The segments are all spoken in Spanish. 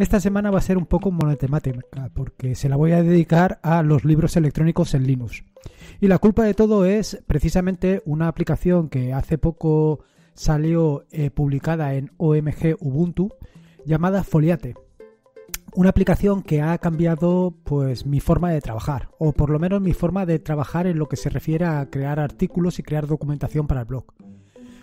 Esta semana va a ser un poco monotemática porque se la voy a dedicar a los libros electrónicos en Linux. Y la culpa de todo es precisamente una aplicación que hace poco salió eh, publicada en OMG Ubuntu llamada Foliate. Una aplicación que ha cambiado pues mi forma de trabajar, o por lo menos mi forma de trabajar en lo que se refiere a crear artículos y crear documentación para el blog.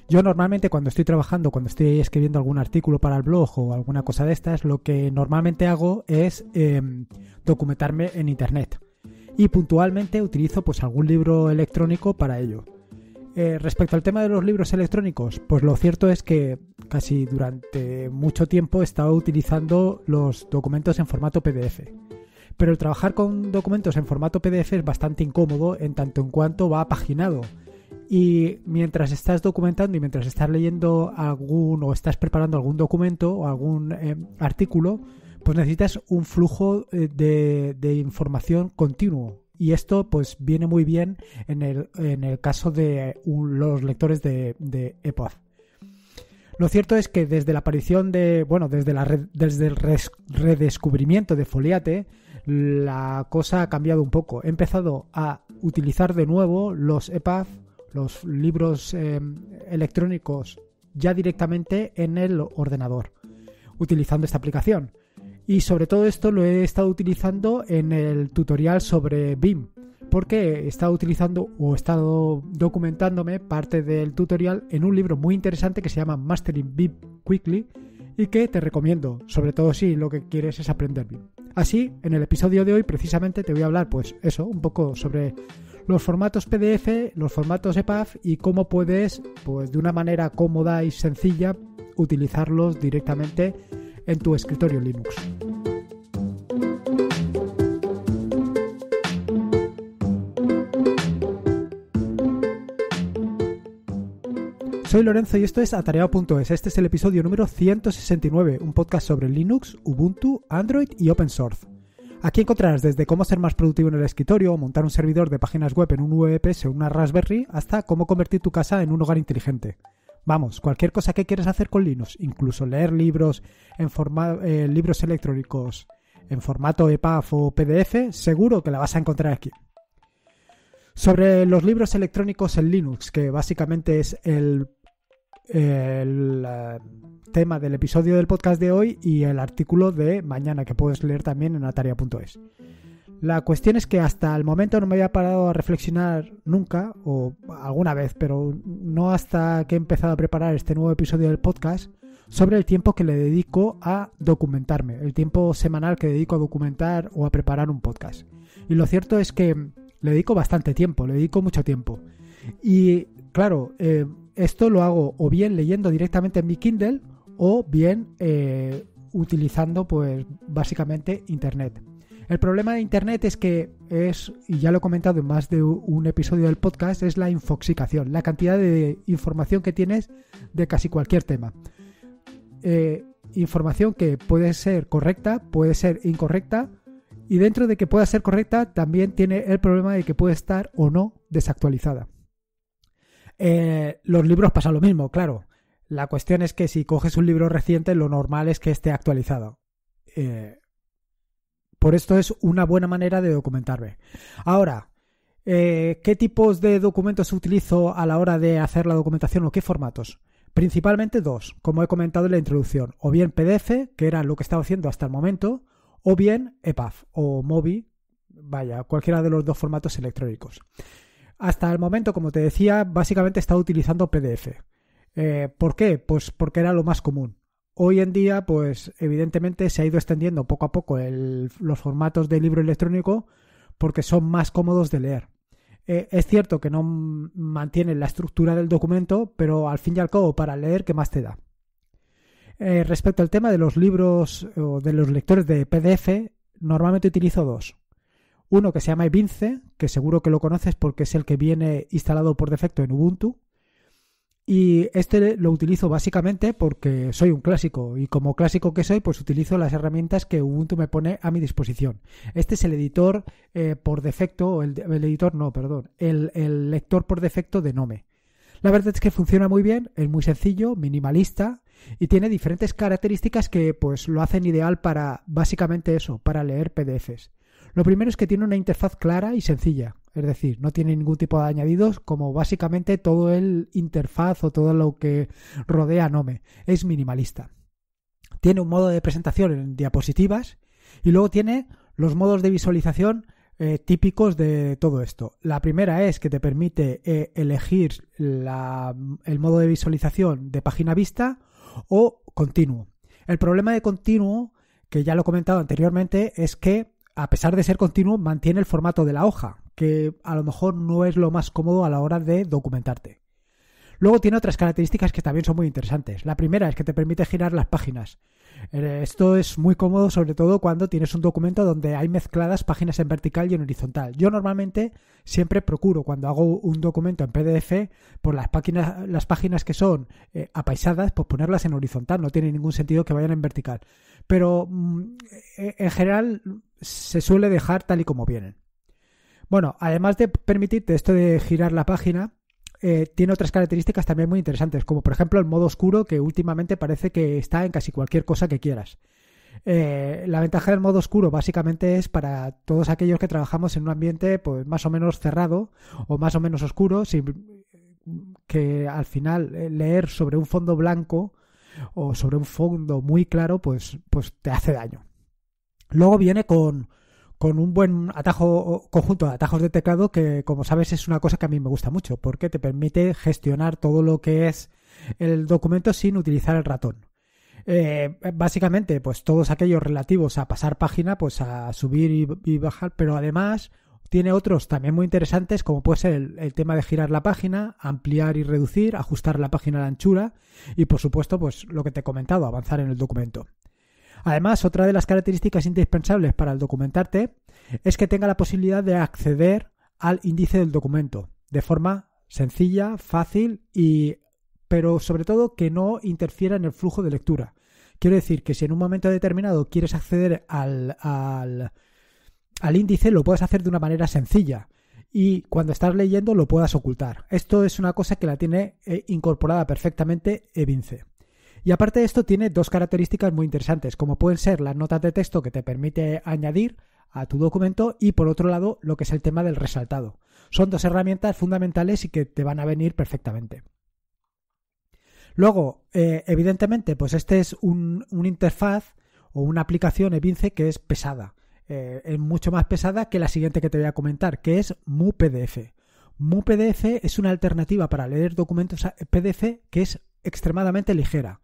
Yo normalmente cuando estoy trabajando, cuando estoy escribiendo algún artículo para el blog o alguna cosa de estas, lo que normalmente hago es em, documentarme en internet. Y puntualmente utilizo pues algún libro electrónico para ello. Eh, respecto al tema de los libros electrónicos, pues lo cierto es que casi durante mucho tiempo he estado utilizando los documentos en formato PDF pero el trabajar con documentos en formato PDF es bastante incómodo en tanto en cuanto va paginado. Y mientras estás documentando y mientras estás leyendo algún o estás preparando algún documento o algún eh, artículo, pues necesitas un flujo eh, de, información continuo. Y esto pues viene muy bien en el, caso de los lectores de, de Lo cierto es que desde la aparición de, bueno, desde, la red, desde el redescubrimiento de Foliate, la cosa ha cambiado un poco. He empezado a utilizar de nuevo los EPUB los libros eh, electrónicos ya directamente en el ordenador, utilizando esta aplicación. Y sobre todo esto lo he estado utilizando en el tutorial sobre BIM, porque he estado utilizando o he estado documentándome parte del tutorial en un libro muy interesante que se llama Mastering BIM Quickly y que te recomiendo, sobre todo si lo que quieres es aprender BIM. Así, en el episodio de hoy precisamente te voy a hablar pues eso, un poco sobre los formatos PDF, los formatos EPUB y cómo puedes, pues de una manera cómoda y sencilla, utilizarlos directamente en tu escritorio Linux. Soy Lorenzo y esto es atareado.es. Este es el episodio número 169, un podcast sobre Linux, Ubuntu, Android y Open Source. Aquí encontrarás desde cómo ser más productivo en el escritorio, montar un servidor de páginas web en un VPS o una Raspberry, hasta cómo convertir tu casa en un hogar inteligente. Vamos, cualquier cosa que quieras hacer con Linux, incluso leer libros, eh, libros electrónicos en formato EPUB o PDF, seguro que la vas a encontrar aquí. Sobre los libros electrónicos en Linux, que básicamente es el el eh, tema del episodio del podcast de hoy y el artículo de mañana que puedes leer también en ataria.es. La cuestión es que hasta el momento no me había parado a reflexionar nunca, o alguna vez, pero no hasta que he empezado a preparar este nuevo episodio del podcast, sobre el tiempo que le dedico a documentarme, el tiempo semanal que dedico a documentar o a preparar un podcast. Y lo cierto es que le dedico bastante tiempo, le dedico mucho tiempo. Y claro, eh, esto lo hago o bien leyendo directamente en mi Kindle o bien eh, utilizando pues básicamente Internet. El problema de Internet es que es, y ya lo he comentado en más de un episodio del podcast, es la infoxicación, la cantidad de información que tienes de casi cualquier tema. Eh, información que puede ser correcta, puede ser incorrecta, y dentro de que pueda ser correcta también tiene el problema de que puede estar o no desactualizada. Eh, los libros pasa lo mismo, claro. La cuestión es que si coges un libro reciente, lo normal es que esté actualizado. Eh, por esto es una buena manera de documentarme. Ahora, eh, ¿qué tipos de documentos utilizo a la hora de hacer la documentación o qué formatos? Principalmente dos, como he comentado en la introducción, o bien PDF, que era lo que estaba haciendo hasta el momento, o bien EPUB o MOBI, vaya, cualquiera de los dos formatos electrónicos. Hasta el momento, como te decía, básicamente he estado utilizando PDF. Eh, ¿Por qué? Pues porque era lo más común. Hoy en día, pues evidentemente se ha ido extendiendo poco a poco los formatos de libro electrónico porque son más cómodos de leer. Eh, es cierto que no mantienen la estructura del documento, pero al fin y al cabo, para leer, ¿qué más te da? Eh, respecto al tema de los libros o de los lectores de PDF, normalmente utilizo dos. Uno que se llama Evince, que seguro que lo conoces porque es el que viene instalado por defecto en Ubuntu. Y este lo utilizo básicamente porque soy un clásico y como clásico que soy, pues utilizo las herramientas que Ubuntu me pone a mi disposición. Este es el editor eh, por defecto, el, el, editor no, perdón, el, el lector por defecto de Nome. La verdad es que funciona muy bien, es muy sencillo, minimalista y tiene diferentes características que pues lo hacen ideal para básicamente eso, para leer PDFs. Lo primero es que tiene una interfaz clara y sencilla, es decir, no tiene ningún tipo de añadidos como básicamente todo el interfaz o todo lo que rodea Nome. Es minimalista. Tiene un modo de presentación en diapositivas y luego tiene los modos de visualización eh, típicos de todo esto. La primera es que te permite eh, elegir el modo de visualización de página vista o continuo. El problema de continuo, que ya lo he comentado anteriormente, es que a pesar de ser continuo, mantiene el formato de la hoja, que a lo mejor no es lo más cómodo a la hora de documentarte. Luego tiene otras características que también son muy interesantes. La primera es que te permite girar las páginas. Eh, esto es muy cómodo, sobre todo cuando tienes un documento donde hay mezcladas páginas en vertical y en horizontal. Yo normalmente siempre procuro, cuando hago un documento en PDF, por las páginas, las páginas que son eh, apaisadas, pues ponerlas en horizontal. No tiene ningún sentido que vayan en vertical. Pero mm, e, en general se suele dejar tal y como vienen. Bueno, además de permitirte esto de girar la página, eh, tiene otras características también muy interesantes, como por ejemplo el modo oscuro, que últimamente parece que está en casi cualquier cosa que quieras. Eh, la ventaja del modo oscuro básicamente es para todos aquellos que trabajamos en un ambiente pues, más o menos cerrado o más o menos oscuro, que al final eh, leer sobre un fondo blanco o sobre un fondo muy claro pues, pues te hace daño. Luego viene con, con un buen atajo conjunto de atajos de teclado que como sabes es una cosa que a mí me gusta mucho porque te permite gestionar todo lo que es el documento sin utilizar el ratón. Eh, básicamente pues todos aquellos relativos a pasar página pues a subir y, bajar pero además tiene otros también muy interesantes como puede ser el tema de girar la página ampliar y reducir ajustar la página a la anchura y por supuesto pues lo que te he comentado avanzar en el documento. Además, otra de las características indispensables para el documentarte es que tenga la posibilidad de acceder al índice del documento de forma sencilla, fácil y pero sobre todo que no interfiera en el flujo de lectura. Quiero decir que si en un momento determinado quieres acceder al, al, al índice, lo puedes hacer de una manera sencilla y cuando estás leyendo lo puedas ocultar. Esto es una cosa que la tiene eh, incorporada perfectamente Evince. Y aparte de esto tiene dos características muy interesantes, como pueden ser las notas de texto que te permite añadir a tu documento y por otro lado lo que es el tema del resaltado. Son dos herramientas fundamentales y que te van a venir perfectamente. Luego, eh, evidentemente, pues este es un, una interfaz o una aplicación Evince que es pesada. Eh, es mucho más pesada que la siguiente que te voy a comentar, que es MuPDF. MuPDF es una alternativa para leer documentos PDF que es extremadamente ligera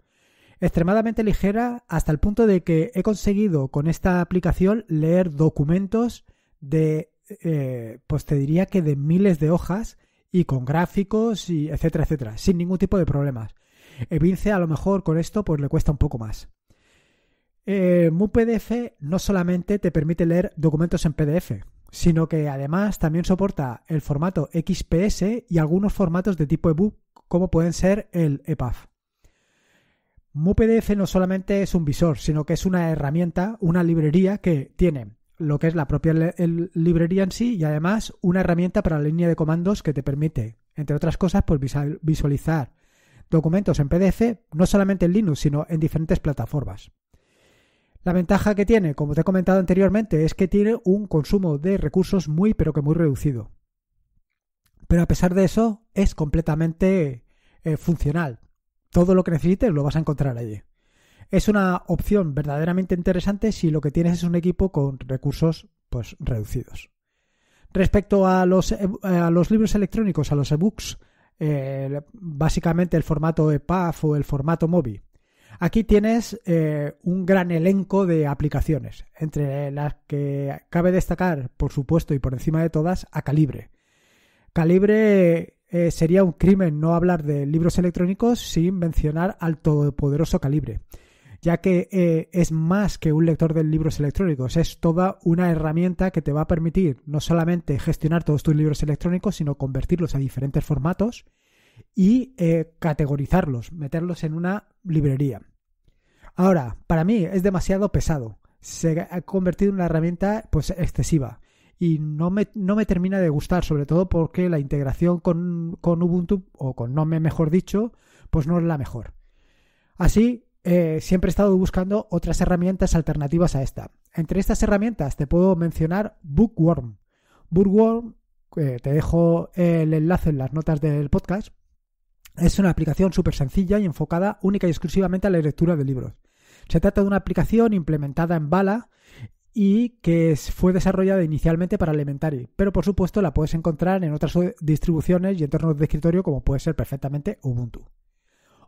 extremadamente ligera hasta el punto de que he conseguido con esta aplicación leer documentos de, eh, pues te diría que de miles de hojas y con gráficos y etcétera, etcétera, sin ningún tipo de problemas. Evince eh, a lo mejor con esto pues le cuesta un poco más. Eh, MuPDF no solamente te permite leer documentos en PDF, sino que además también soporta el formato XPS y algunos formatos de tipo ebook como pueden ser el EPUB. MuPDF no solamente es un visor, sino que es una herramienta, una librería que tiene lo que es la propia librería en sí y además una herramienta para la línea de comandos que te permite, entre otras cosas, pues visualizar documentos en PDF, no solamente en Linux, sino en diferentes plataformas. La ventaja que tiene, como te he comentado anteriormente, es que tiene un consumo de recursos muy pero que muy reducido. Pero a pesar de eso, es completamente eh, funcional todo lo que necesites lo vas a encontrar allí. Es una opción verdaderamente interesante si lo que tienes es un equipo con recursos pues, reducidos. Respecto a los, e-, a los libros electrónicos, a los ebooks, eh, básicamente el formato EPUB o el formato MOBI. Aquí tienes eh, un gran elenco de aplicaciones, entre las que cabe destacar, por supuesto, y por encima de todas, a Calibre. Calibre eh, sería un crimen no hablar de libros electrónicos sin mencionar al todopoderoso calibre, ya que eh, es más que un lector de libros electrónicos, es toda una herramienta que te va a permitir no solamente gestionar todos tus libros electrónicos, sino convertirlos a diferentes formatos y eh, categorizarlos, meterlos en una librería. Ahora, para mí es demasiado pesado. Se ha convertido en una herramienta pues excesiva y no me, no me termina de gustar, sobre todo porque la integración con, Ubuntu, o con Nome mejor dicho, pues no es la mejor. Así, eh, siempre he estado buscando otras herramientas alternativas a esta. Entre estas herramientas te puedo mencionar Bookworm. Bookworm, eh, te dejo el enlace en las notas del podcast, es una aplicación súper sencilla y enfocada única y exclusivamente a la lectura de libros. Se trata de una aplicación implementada en Bala y que fue desarrollada inicialmente para Elementary, pero por supuesto la puedes encontrar en otras distribuciones y entornos de escritorio como puede ser perfectamente Ubuntu.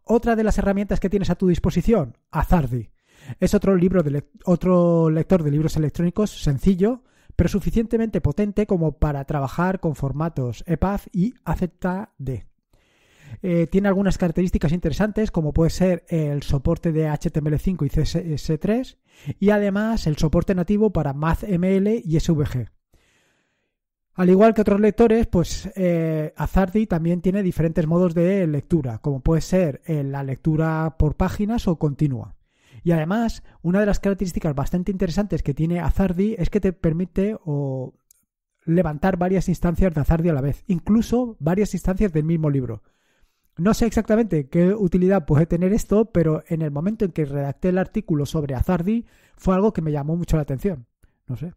Otra de las herramientas que tienes a tu disposición, Azardi. Es otro, libro otro lector de libros electrónicos sencillo, pero suficientemente potente como para trabajar con formatos EPUB y AZD. Eh, tiene algunas características interesantes, como puede ser el soporte de HTML5 y CSS3, eh, y además el soporte nativo para MathML y SVG. Al igual que otros lectores, pues eh, Azardi también tiene diferentes modos de lectura, como puede ser la lectura por páginas o continua. Y además, una de las características bastante interesantes que tiene Azardi es que te permite levantar varias instancias de Azardi a la vez, incluso varias instancias del mismo libro. No sé exactamente qué utilidad puede tener esto, pero en el momento en que redacté el artículo sobre Azardi fue algo que me llamó mucho la atención. No sé.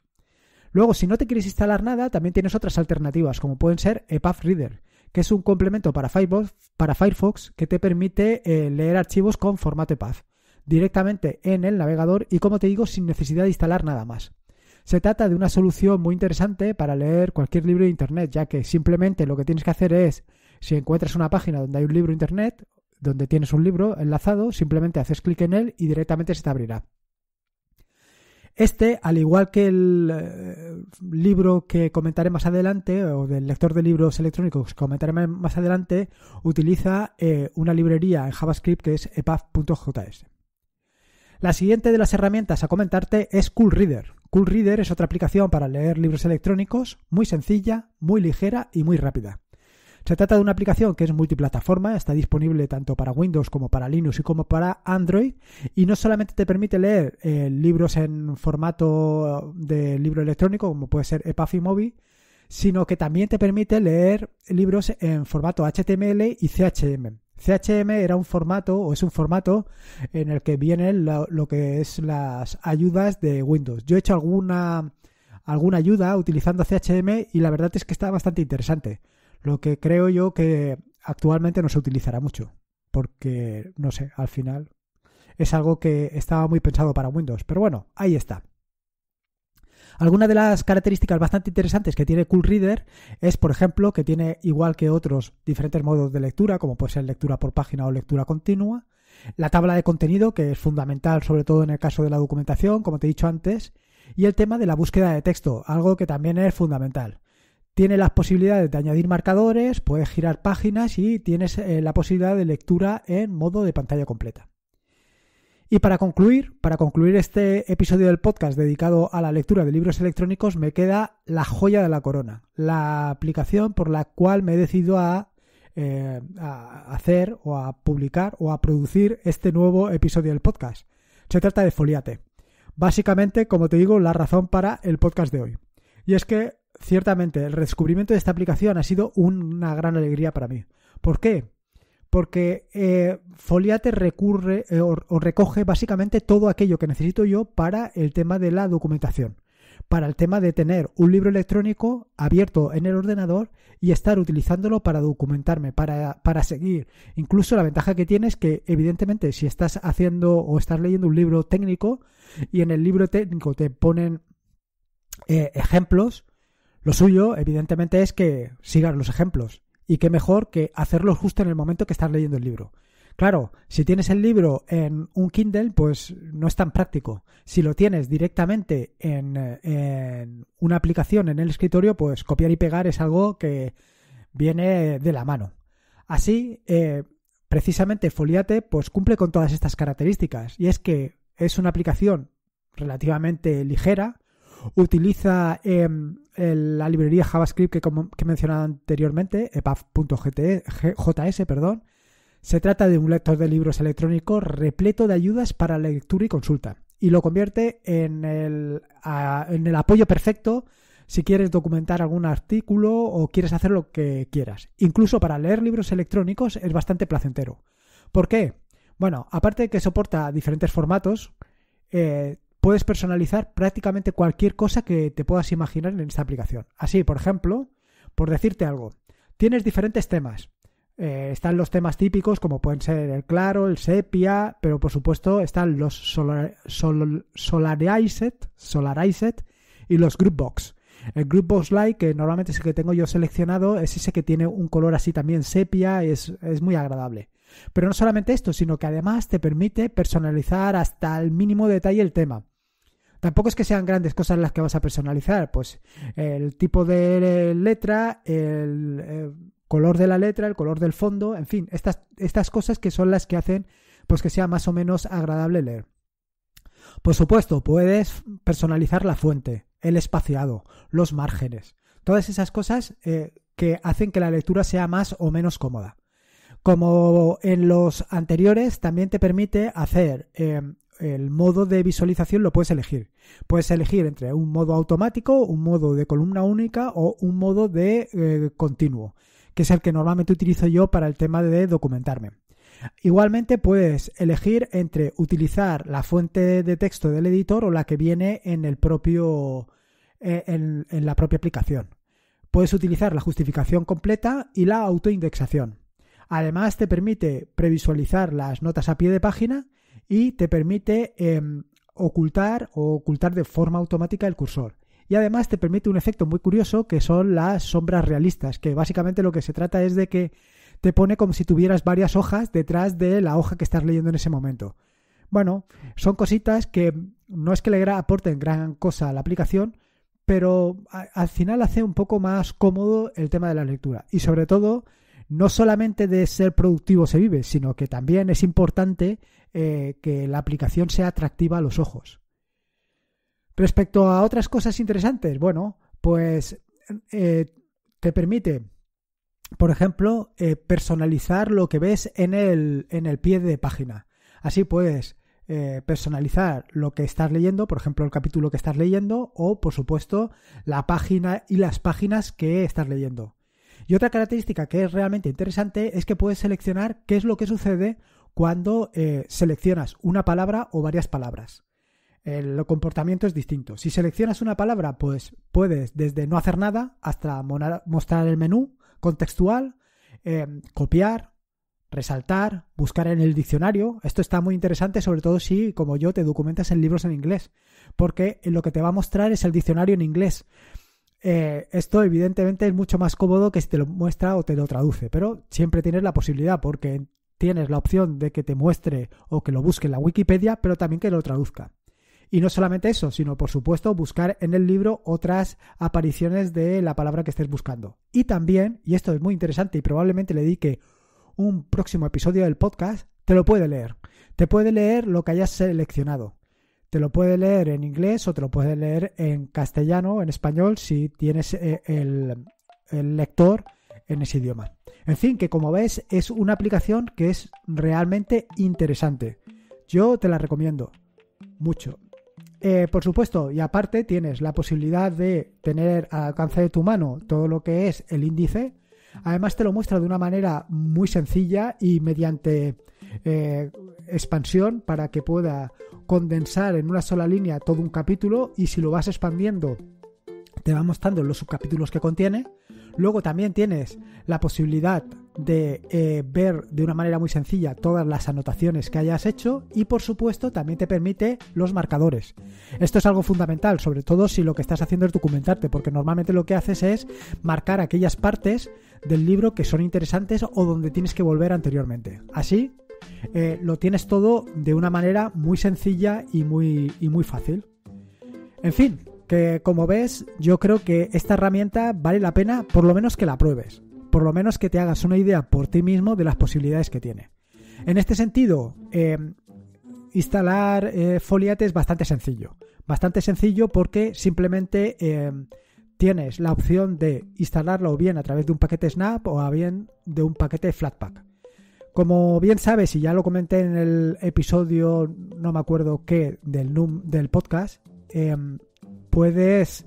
Luego, si no te quieres instalar nada, también tienes otras alternativas, como pueden ser EPath Reader, que es un complemento para Firefox, que te permite eh, leer archivos con formato EPath. directamente en el navegador y, como te digo, sin necesidad de instalar nada más. Se trata de una solución muy interesante para leer cualquier libro de Internet, ya que simplemente lo que tienes que hacer es si encuentras una página donde hay un libro internet, donde tienes un libro enlazado, simplemente haces clic en él y directamente se te abrirá. Este, al igual que el eh, libro que comentaré más adelante, o del lector de libros electrónicos que comentaré más adelante, utiliza eh, una librería en JavaScript que es epub.js. La siguiente de las herramientas a comentarte es CoolReader. CoolReader es otra aplicación para leer libros electrónicos, muy sencilla, muy ligera y muy rápida. Se trata de una aplicación que es multiplataforma, está disponible tanto para Windows como para Linux y como para Android y no solamente te permite leer eh, libros en formato de libro electrónico como puede ser EPUB y sino que también te permite leer libros en formato HTML y CHM. CHM era un formato o es un formato en el que vienen lo, lo que es las ayudas de Windows. Yo he hecho alguna alguna ayuda utilizando CHM y la verdad es que está bastante interesante. Lo que creo yo que actualmente no se utilizará mucho, porque, no sé, al final es algo que estaba muy pensado para Windows. Pero bueno, ahí está. Algunas de las características bastante interesantes que tiene Cool Reader es, por ejemplo, que tiene, igual que otros, diferentes modos de lectura, como puede ser lectura por página o lectura continua. La tabla de contenido, que es fundamental, sobre todo en el caso de la documentación, como te he dicho antes. Y el tema de la búsqueda de texto, algo que también es fundamental. Tiene las posibilidades de añadir marcadores, puedes girar páginas y tienes eh, la posibilidad de lectura en modo de pantalla completa. Y para concluir, para concluir este episodio del podcast dedicado a la lectura de libros electrónicos, me queda la joya de la corona, la aplicación por la cual me he decidido a eh, hacer o a publicar o a producir este nuevo episodio del podcast. Se trata de Foliate. Básicamente, como te digo, la razón para el podcast de hoy. Y es que ciertamente el descubrimiento de esta aplicación ha sido una gran alegría para mí. ¿Por qué? Porque eh, Foliate recurre eh, o, recoge básicamente todo aquello que necesito yo para el tema de la documentación, para el tema de tener un libro electrónico abierto en el ordenador y estar utilizándolo para documentarme, para, para seguir. Incluso la ventaja que tiene es que evidentemente si estás haciendo o estás leyendo un libro técnico y en el libro técnico te ponen eh, ejemplos, lo suyo, evidentemente, es que sigan los ejemplos. Y qué mejor que hacerlo justo en el momento que estás leyendo el libro. Claro, si tienes el libro en un Kindle, pues no es tan práctico. Si lo tienes directamente en, una aplicación en el escritorio, pues copiar y pegar es algo que viene de la mano. Así, eh, precisamente Foliate pues cumple con todas estas características. Y es que es una aplicación relativamente ligera, utiliza em, la librería JavaScript que, he mencionado anteriormente, epaf.js, e, perdón. Se trata de un lector de libros electrónicos repleto de ayudas para lectura y consulta y lo convierte en el, en el apoyo perfecto si quieres documentar algún artículo o quieres hacer lo que quieras. Incluso para leer libros electrónicos es bastante placentero. ¿Por qué? Bueno, aparte de que soporta diferentes formatos, eh, puedes personalizar prácticamente cualquier cosa que te puedas imaginar en esta aplicación. Así, por ejemplo, por decirte algo, tienes diferentes temas. Eh, están los temas típicos como pueden ser el claro, el sepia, pero por supuesto están los solarized, y los Groupbox. El Group Box que normalmente es el que tengo yo seleccionado, es ese que tiene un color así también sepia, es, es muy agradable. Pero no solamente esto, sino que además te permite personalizar hasta el mínimo detalle el tema. Tampoco es que sean grandes cosas las que vas a personalizar, pues el tipo de letra, el, eh, color de la letra, el color del fondo, en fin, estas, estas cosas que son las que hacen pues que sea más o menos agradable leer. Por supuesto, puedes personalizar la fuente el espaciado, los márgenes, todas esas cosas eh, que hacen que la lectura sea más o menos cómoda. Como en los anteriores, también te permite hacer em, el modo de visualización lo puedes elegir. Puedes elegir entre un modo automático, un modo de columna única o un modo de eh, continuo, que es el que normalmente utilizo yo para el tema de documentarme. Igualmente puedes elegir entre utilizar la fuente de texto del editor o la que viene en el propio eh, en, la propia aplicación. Puedes utilizar la justificación completa y la autoindexación. Además te permite previsualizar las notas a pie de página y te permite em, ocultar o ocultar de forma automática el cursor. Y además te permite un efecto muy curioso que son las sombras realistas, que básicamente lo que se trata es de que te pone como si tuvieras varias hojas detrás de la hoja que estás leyendo en ese momento. Bueno, son cositas que no es que le aporten gran cosa a la aplicación, pero al final hace un poco más cómodo el tema de la lectura. Y sobre todo, no solamente de ser productivo se vive, sino que también es importante eh, que la aplicación sea atractiva a los ojos. Respecto a otras cosas interesantes, bueno, pues eh, te permite por ejemplo, eh, personalizar lo que ves en el, pie de página. Así puedes eh, personalizar lo que estás leyendo, por ejemplo, el capítulo que estás leyendo o, por supuesto, la página y las páginas que estás leyendo. Y otra característica que es realmente interesante es que puedes seleccionar qué es lo que sucede cuando eh, seleccionas una palabra o varias palabras. El comportamiento es distinto. Si seleccionas una palabra, pues puedes desde no hacer nada hasta mostrar el menú contextual, em, copiar, resaltar, buscar en el diccionario. Esto está muy interesante, sobre todo si, como yo, te documentas en libros en inglés, porque lo que te va a mostrar es el diccionario en inglés. Eh, esto evidentemente es mucho más cómodo que si te lo muestra o te lo traduce, pero siempre tienes la posibilidad porque tienes la opción de que te muestre o que lo busque en la Wikipedia, pero también que lo traduzca. Y no solamente eso, sino por supuesto buscar en el libro otras apariciones de la palabra que estés buscando. Y también, y esto es muy interesante y probablemente le dedique un próximo episodio del podcast, te lo puede leer. Te puede leer lo que hayas seleccionado. Te lo puede leer en inglés o te lo puede leer en castellano, en español, si tienes eh, el, el lector en ese idioma. En fin, que como ves es una aplicación que es realmente interesante. Yo te la recomiendo mucho. Eh, por supuesto, y aparte tienes la posibilidad de tener al alcance de tu mano todo lo que es el índice. Además te lo muestra de una manera muy sencilla y mediante eh, expansión para que pueda condensar en una sola línea todo un capítulo y si lo vas expandiendo te va mostrando los subcapítulos que contiene. Luego también tienes la posibilidad de eh, ver de una manera muy sencilla todas las anotaciones que hayas hecho y por supuesto también te permite los marcadores. Esto es algo fundamental, sobre todo si lo que estás haciendo es documentarte, porque normalmente lo que haces es marcar aquellas partes del libro que son interesantes o donde tienes que volver anteriormente. Así eh, lo tienes todo de una manera muy sencilla y muy, y muy fácil. En fin, que como ves, yo creo que esta herramienta vale la pena por lo menos que la pruebes por lo menos que te hagas una idea por ti mismo de las posibilidades que tiene. En este sentido, eh, instalar eh, Foliate es bastante sencillo. Bastante sencillo porque simplemente eh, tienes la opción de instalarlo bien a través de un paquete Snap o a bien de un paquete Flatpak. Como bien sabes, y ya lo comenté en el episodio, no me acuerdo qué, del, del podcast, puedes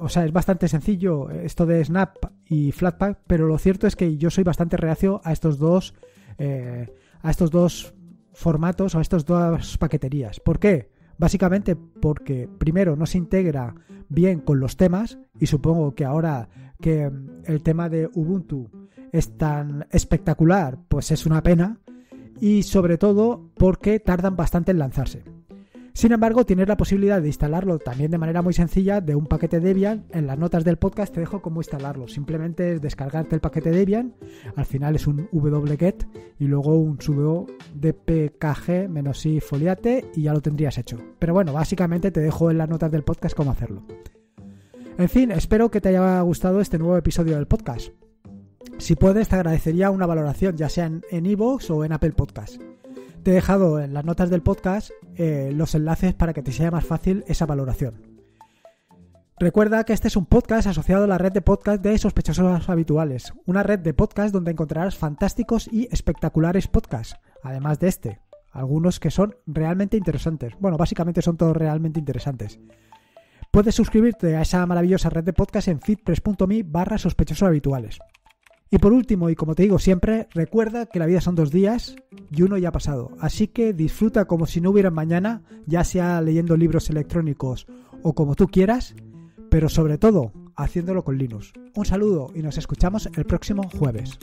o sea, es bastante sencillo eh, esto de Snap y Flatpak, pero lo cierto es que yo soy bastante reacio a estos dos, eh, a estos dos formatos a estas dos paqueterías. ¿Por qué? Básicamente porque primero no se integra bien con los temas y supongo que ahora que mm, el tema de Ubuntu es tan espectacular, pues es una pena y sobre todo porque tardan bastante en lanzarse. Sin embargo, tienes la posibilidad de instalarlo también de manera muy sencilla de un paquete Debian. En las notas del podcast te dejo cómo instalarlo. Simplemente es descargarte el paquete Debian. Al final es un wget y luego un sudo dpkg-i foliate y ya lo tendrías hecho. Pero bueno, básicamente te dejo en las notas del podcast cómo hacerlo. En fin, espero que te haya gustado este nuevo episodio del podcast. Si puedes, te agradecería una valoración, ya sea en iVoox o en Apple Podcast. Te he dejado en las notas del podcast eh, los enlaces para que te sea más fácil esa valoración. Recuerda que este es un podcast asociado a la red de podcast de sospechosos habituales, una red de podcast donde encontrarás fantásticos y espectaculares podcasts, además de este, algunos que son realmente interesantes. Bueno, básicamente son todos realmente interesantes. Puedes suscribirte a esa maravillosa red de podcast en feedpress.me barra sospechosos habituales. Y por último, y como te digo siempre, recuerda que la vida son dos días y uno ya ha pasado. Así que disfruta como si no hubiera mañana, ya sea leyendo libros electrónicos o como tú quieras, pero sobre todo haciéndolo con Linux. Un saludo y nos escuchamos el próximo jueves.